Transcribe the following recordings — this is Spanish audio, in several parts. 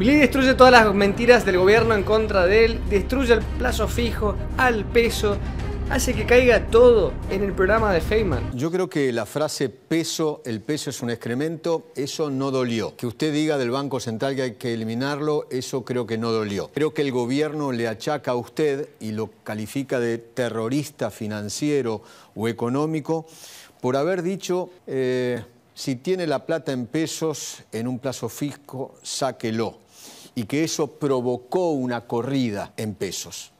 Billy destruye todas las mentiras del gobierno en contra de él, destruye el plazo fijo, al peso, hace que caiga todo en el programa de Feynman. Yo creo que la frase peso, el peso es un excremento, eso no dolió. Que usted diga del Banco Central que hay que eliminarlo, eso creo que no dolió. Creo que el gobierno le achaca a usted y lo califica de terrorista financiero o económico por haber dicho, eh, si tiene la plata en pesos en un plazo fijo, sáquelo y que eso provocó una corrida en pesos.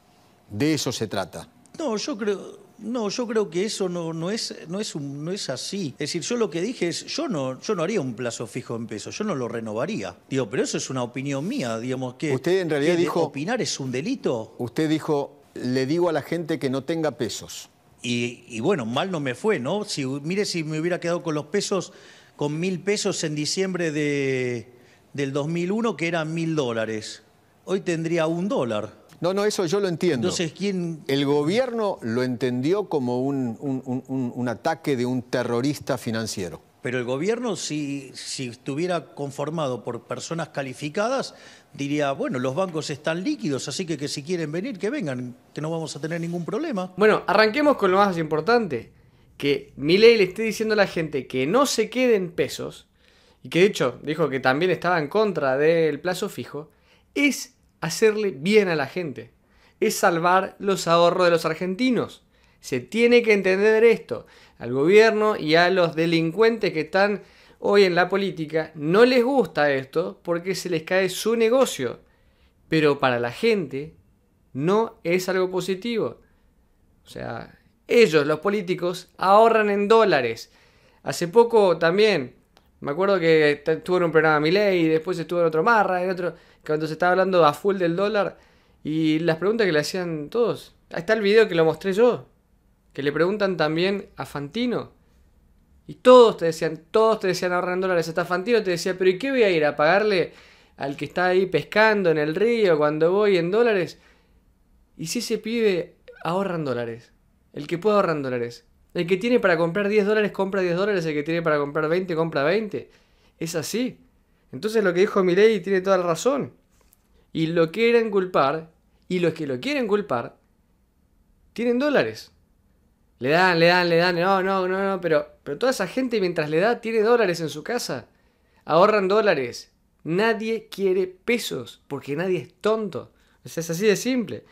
De eso se trata. No, yo creo, no, yo creo que eso no, no, es, no, es no es así. Es decir, yo lo que dije es, yo no, yo no haría un plazo fijo en pesos, yo no lo renovaría. Digo, pero eso es una opinión mía, digamos que... Usted en realidad dijo... ¿Opinar es un delito? Usted dijo, le digo a la gente que no tenga pesos. Y, y bueno, mal no me fue, ¿no? Si, mire si me hubiera quedado con los pesos, con mil pesos en diciembre de del 2001 que eran mil dólares. Hoy tendría un dólar. No, no, eso yo lo entiendo. Entonces, ¿quién...? El gobierno lo entendió como un, un, ataque de un terrorista financiero. Pero el gobierno, si, si, estuviera conformado por personas calificadas, diría, bueno, los bancos están líquidos, así que, que si quieren venir, que vengan, que no vamos a tener ningún problema. Bueno, arranquemos con lo más importante, que mi ley le esté diciendo a la gente que no se queden pesos, y que de hecho dijo que también estaba en contra del plazo fijo, es hacerle bien a la gente, es salvar los ahorros de los argentinos. Se tiene que entender esto. Al gobierno y a los delincuentes que están hoy en la política no les gusta esto porque se les cae su negocio. Pero para la gente no es algo positivo. O sea, ellos, los políticos, ahorran en dólares. Hace poco también me acuerdo que estuvo en un programa y después estuvo en otro Marra, en otro. Cuando se estaba hablando a full del dólar. Y las preguntas que le hacían todos. Ahí está el video que lo mostré yo. Que le preguntan también a Fantino. Y todos te decían, todos te decían ahorran dólares. Hasta Fantino te decía, pero ¿y qué voy a ir a pagarle al que está ahí pescando en el río cuando voy en dólares? Y si ese pibe ahorra dólares. El que puede ahorrar dólares. El que tiene para comprar 10 dólares compra 10 dólares, el que tiene para comprar 20 compra 20. Es así. Entonces lo que dijo Milei tiene toda la razón. Y lo quieren culpar, y los que lo quieren culpar, tienen dólares. Le dan, le dan, le dan, no, no, no, no, pero, pero toda esa gente mientras le da tiene dólares en su casa. Ahorran dólares. Nadie quiere pesos, porque nadie es tonto. O sea, es así de simple.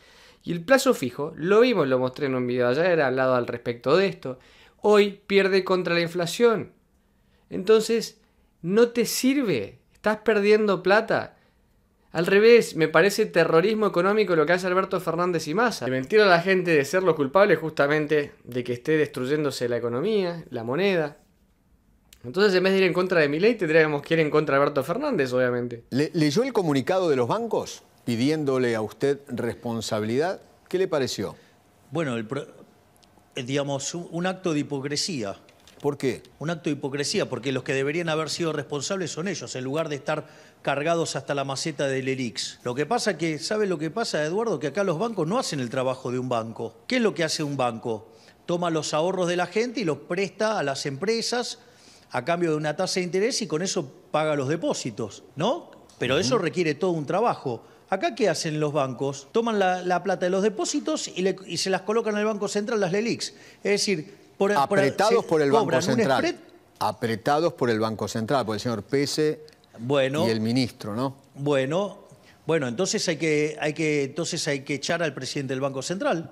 Y el plazo fijo, lo vimos, lo mostré en un video ayer, he hablado al respecto de esto. Hoy pierde contra la inflación. Entonces, no te sirve. Estás perdiendo plata. Al revés, me parece terrorismo económico lo que hace Alberto Fernández y Massa. De mentir a la gente de ser los culpables justamente de que esté destruyéndose la economía, la moneda. Entonces, en vez de ir en contra de ley, tendríamos que ir en contra de Alberto Fernández, obviamente. ¿Leyó el comunicado de los bancos? pidiéndole a usted responsabilidad. ¿Qué le pareció? Bueno, eh, digamos, un acto de hipocresía. ¿Por qué? Un acto de hipocresía, porque los que deberían haber sido responsables son ellos, en lugar de estar cargados hasta la maceta del ELIX. Lo que pasa es que, ¿sabe lo que pasa, Eduardo? Que acá los bancos no hacen el trabajo de un banco. ¿Qué es lo que hace un banco? Toma los ahorros de la gente y los presta a las empresas a cambio de una tasa de interés y con eso paga los depósitos, ¿no? pero eso requiere todo un trabajo. Acá, ¿qué hacen los bancos? Toman la, plata de los depósitos y, se las colocan al Banco Central, las LELIX. Es decir, por, apretados por, el Banco Central. Apretados por el Banco Central, por el señor Pese bueno, y el ministro, ¿no? Bueno, bueno, entonces hay que, hay que, entonces hay que echar al presidente del Banco Central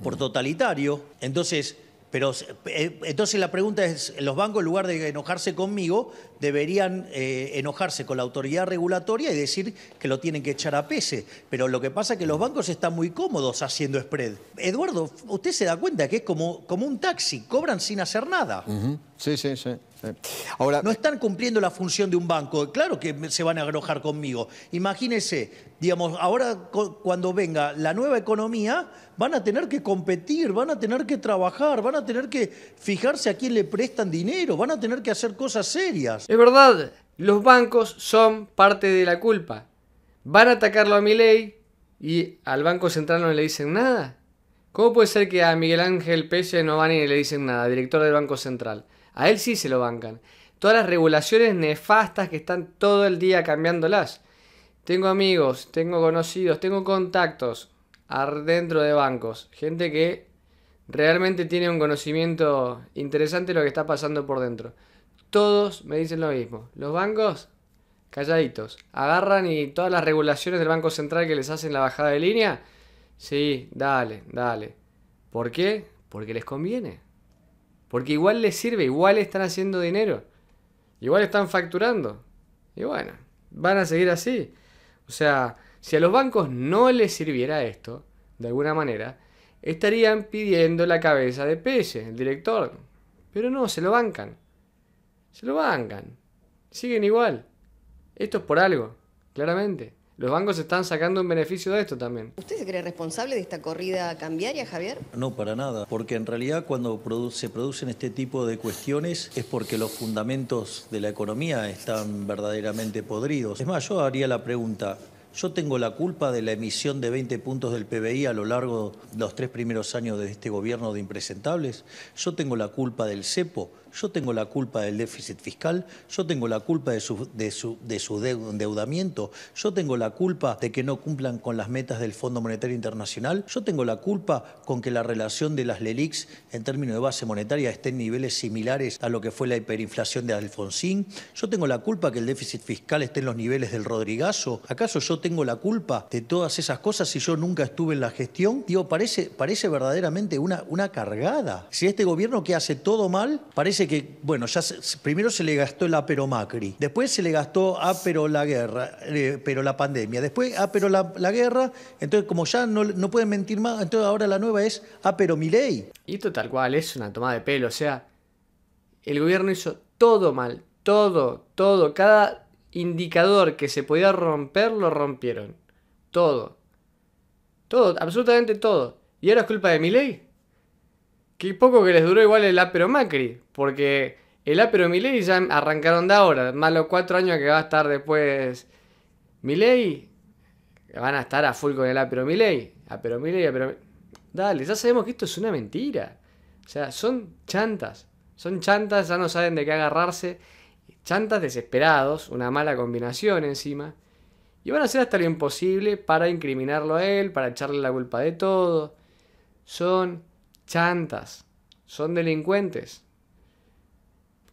por totalitario. Entonces, pero eh, entonces la pregunta es, los bancos en lugar de enojarse conmigo, deberían eh, enojarse con la autoridad regulatoria y decir que lo tienen que echar a pese. Pero lo que pasa es que los bancos están muy cómodos haciendo spread. Eduardo, usted se da cuenta que es como, como un taxi, cobran sin hacer nada. Sí, sí, sí. Ahora, no están cumpliendo la función de un banco. Claro que se van a agrojar conmigo. Imagínense, digamos, ahora cuando venga la nueva economía, van a tener que competir, van a tener que trabajar, van a tener que fijarse a quién le prestan dinero, van a tener que hacer cosas serias. Es verdad, los bancos son parte de la culpa. Van a atacarlo a mi ley y al Banco Central no le dicen nada. ¿Cómo puede ser que a Miguel Ángel Pérez no van y le dicen nada, director del Banco Central? A él sí se lo bancan. Todas las regulaciones nefastas que están todo el día cambiándolas. Tengo amigos, tengo conocidos, tengo contactos dentro de bancos. Gente que realmente tiene un conocimiento interesante de lo que está pasando por dentro. Todos me dicen lo mismo. Los bancos, calladitos, agarran y todas las regulaciones del Banco Central que les hacen la bajada de línea, sí, dale, dale. ¿Por qué? Porque les conviene. Porque igual les sirve, igual están haciendo dinero, igual están facturando. Y bueno, van a seguir así. O sea, si a los bancos no les sirviera esto, de alguna manera, estarían pidiendo la cabeza de Pelle, el director. Pero no, se lo bancan. Se lo bancan. Siguen igual. Esto es por algo, claramente. Los bancos están sacando un beneficio de esto también. ¿Usted se cree responsable de esta corrida cambiaria, Javier? No, para nada, porque en realidad cuando se producen este tipo de cuestiones es porque los fundamentos de la economía están verdaderamente podridos. Es más, yo haría la pregunta, yo tengo la culpa de la emisión de 20 puntos del PBI a lo largo de los tres primeros años de este gobierno de impresentables. Yo tengo la culpa del CEPO. Yo tengo la culpa del déficit fiscal. Yo tengo la culpa de su, endeudamiento. Yo tengo la culpa de que no cumplan con las metas del Fondo Monetario Internacional. Yo tengo la culpa con que la relación de las LELIX en términos de base monetaria esté en niveles similares a lo que fue la hiperinflación de Alfonsín. Yo tengo la culpa que el déficit fiscal esté en los niveles del Rodrigazo. ¿Acaso yo tengo tengo la culpa de todas esas cosas si yo nunca estuve en la gestión. Digo, parece, parece verdaderamente una, una cargada. Si este gobierno que hace todo mal, parece que, bueno, ya primero se le gastó el apero Macri, después se le gastó a pero la guerra, eh, pero la pandemia, después a pero la, guerra, entonces como ya no, no pueden mentir más, entonces ahora la nueva es a pero mi ley. Y esto tal cual es una toma de pelo, o sea, el gobierno hizo todo mal, todo, todo, cada indicador que se podía romper, lo rompieron. Todo. Todo, absolutamente todo. ¿Y ahora es culpa de mi ley? Qué poco que les duró igual el Apero Macri, porque el Apero Milei ya arrancaron de ahora, más los cuatro años que va a estar después Milei, van a estar a full con el Apero Milei, Apero Milei, Apero Dale, ya sabemos que esto es una mentira. O sea, son chantas, son chantas, ya no saben de qué agarrarse chantas desesperados, una mala combinación encima, y van a hacer hasta lo imposible para incriminarlo a él, para echarle la culpa de todo. Son chantas, son delincuentes.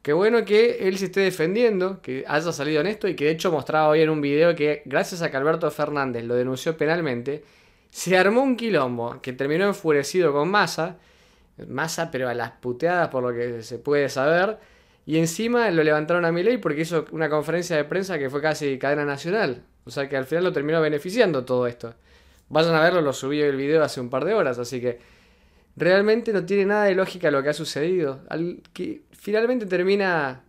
Qué bueno que él se esté defendiendo, que haya salido en esto y que de hecho mostraba hoy en un video que gracias a que Alberto Fernández lo denunció penalmente, se armó un quilombo que terminó enfurecido con Massa, Massa pero a las puteadas por lo que se puede saber, y encima lo levantaron a Milei porque hizo una conferencia de prensa que fue casi cadena nacional. O sea que al final lo terminó beneficiando todo esto. Vayan a verlo, lo subí el video hace un par de horas, así que realmente no tiene nada de lógica lo que ha sucedido. Al que finalmente termina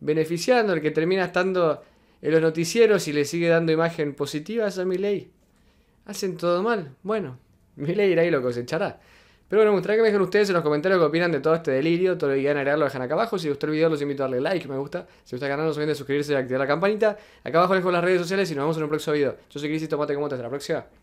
beneficiando, el que termina estando en los noticieros y le sigue dando imagen positiva a Milei. Hacen todo mal. Bueno, Milei irá y lo cosechará. Pero bueno, me gustaría que me dejen ustedes en los comentarios qué opinan de todo este delirio. Todo lo que quieran agregar lo dejan acá abajo. Si gustó el video, los invito a darle like, me gusta. Si gusta el canal, no se olviden de suscribirse y activar la campanita. Acá abajo les dejo las redes sociales y nos vemos en un próximo video. Yo soy Cris y Tomate como hasta la próxima.